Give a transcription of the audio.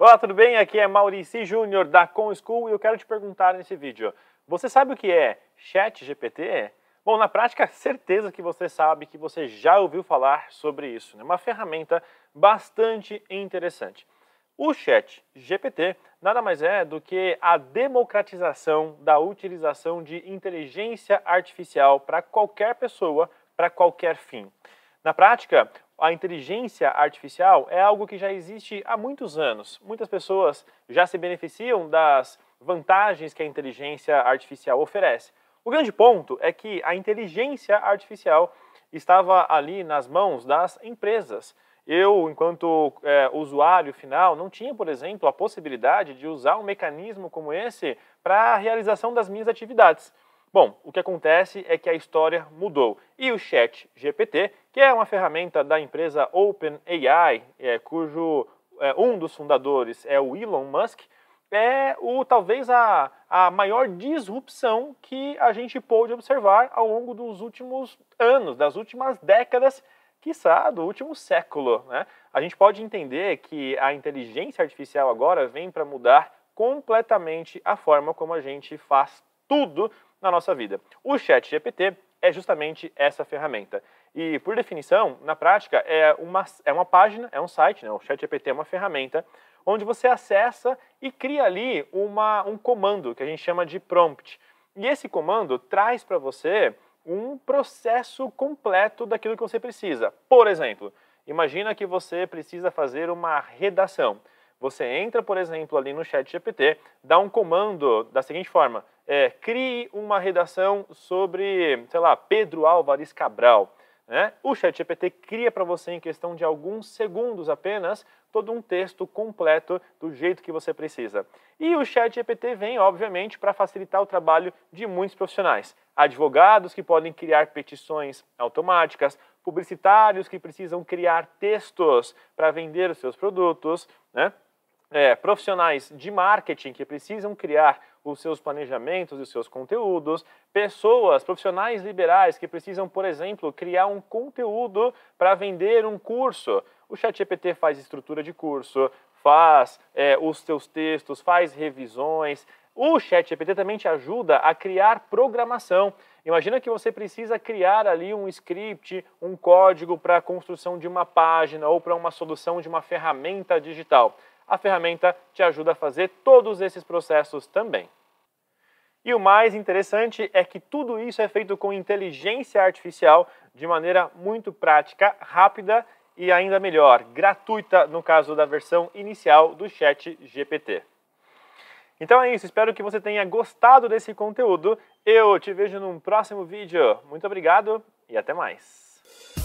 Olá, tudo bem? Aqui é Maurici Júnior da ComSchool e eu quero te perguntar nesse vídeo. Você sabe o que é Chat GPT? Bom, na prática, certeza que você sabe que você já ouviu falar sobre isso. É né? uma ferramenta bastante interessante. O Chat GPT nada mais é do que a democratização da utilização de inteligência artificial para qualquer pessoa, para qualquer fim. Na prática, a inteligência artificial é algo que já existe há muitos anos. Muitas pessoas já se beneficiam das vantagens que a inteligência artificial oferece. O grande ponto é que a inteligência artificial estava ali nas mãos das empresas. Eu, enquanto é, usuário final, não tinha, por exemplo, a possibilidade de usar um mecanismo como esse para a realização das minhas atividades. Bom, o que acontece é que a história mudou e o Chat GPT, que é uma ferramenta da empresa OpenAI, é, cujo é, um dos fundadores é o Elon Musk, é o talvez a, a maior disrupção que a gente pôde observar ao longo dos últimos anos, das últimas décadas, quiçá do último século. Né? A gente pode entender que a inteligência artificial agora vem para mudar completamente a forma como a gente faz tudo na nossa vida. O Chat GPT é justamente essa ferramenta. E, por definição, na prática, é uma, é uma página, é um site, né? o GPT é uma ferramenta onde você acessa e cria ali uma, um comando que a gente chama de prompt. E esse comando traz para você um processo completo daquilo que você precisa. Por exemplo, imagina que você precisa fazer uma redação. Você entra, por exemplo, ali no chat GPT, dá um comando da seguinte forma, é, crie uma redação sobre, sei lá, Pedro Álvares Cabral. Né? O GPT cria para você em questão de alguns segundos apenas todo um texto completo do jeito que você precisa. E o chat GPT vem, obviamente, para facilitar o trabalho de muitos profissionais. Advogados que podem criar petições automáticas, publicitários que precisam criar textos para vender os seus produtos, né? é, profissionais de marketing que precisam criar os seus planejamentos e os seus conteúdos, pessoas, profissionais liberais que precisam, por exemplo, criar um conteúdo para vender um curso. O ChatGPT faz estrutura de curso, faz é, os seus textos, faz revisões. O ChatGPT também te ajuda a criar programação. Imagina que você precisa criar ali um script, um código para a construção de uma página ou para uma solução de uma ferramenta digital. A ferramenta te ajuda a fazer todos esses processos também. E o mais interessante é que tudo isso é feito com inteligência artificial de maneira muito prática, rápida e ainda melhor, gratuita no caso da versão inicial do Chat GPT. Então é isso, espero que você tenha gostado desse conteúdo. Eu te vejo num próximo vídeo. Muito obrigado e até mais.